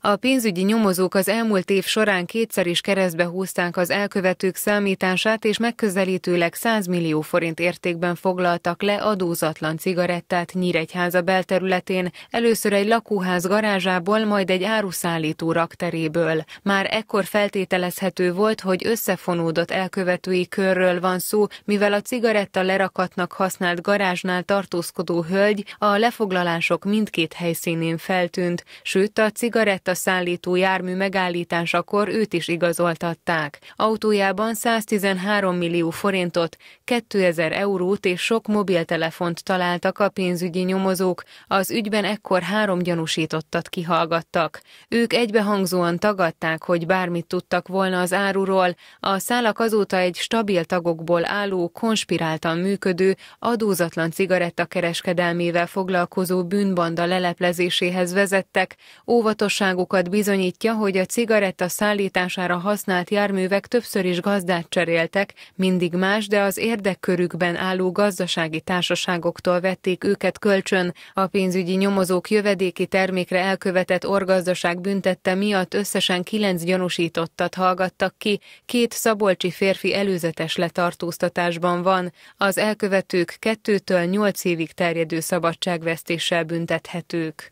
A pénzügyi nyomozók az elmúlt év során kétszer is keresztbe húzták az elkövetők számítását, és megközelítőleg 100 millió forint értékben foglaltak le adózatlan cigarettát Nyíregyháza belterületén, először egy lakóház garázsából, majd egy áruszállító rakteréből. Már ekkor feltételezhető volt, hogy összefonódott elkövetői körről van szó, mivel a cigaretta lerakatnak használt garázsnál tartózkodó hölgy a lefoglalások mindkét helyszínén feltűnt, sőt a cigaretta a szállító jármű megállításakor őt is igazoltatták. Autójában 113 millió forintot, 2000 eurót és sok mobiltelefont találtak a pénzügyi nyomozók, az ügyben ekkor három gyanúsítottat kihallgattak. Ők egybehangzóan tagadták, hogy bármit tudtak volna az áruról, a szálak azóta egy stabil tagokból álló, konspiráltan működő, adózatlan kereskedelmével foglalkozó bűnbanda leleplezéséhez vezettek, óvatosság tanúságokat bizonyítja, hogy a cigaretta szállítására használt járművek többször is gazdát cseréltek, mindig más, de az érdekkörükben álló gazdasági társaságoktól vették őket kölcsön, a pénzügyi nyomozók jövedéki termékre elkövetett orgazdaság büntette miatt összesen kilenc gyanúsítottat hallgattak ki, két szabolcsi férfi előzetes letartóztatásban van, az elkövetők kettőtől nyolc évig terjedő szabadságvesztéssel büntethetők.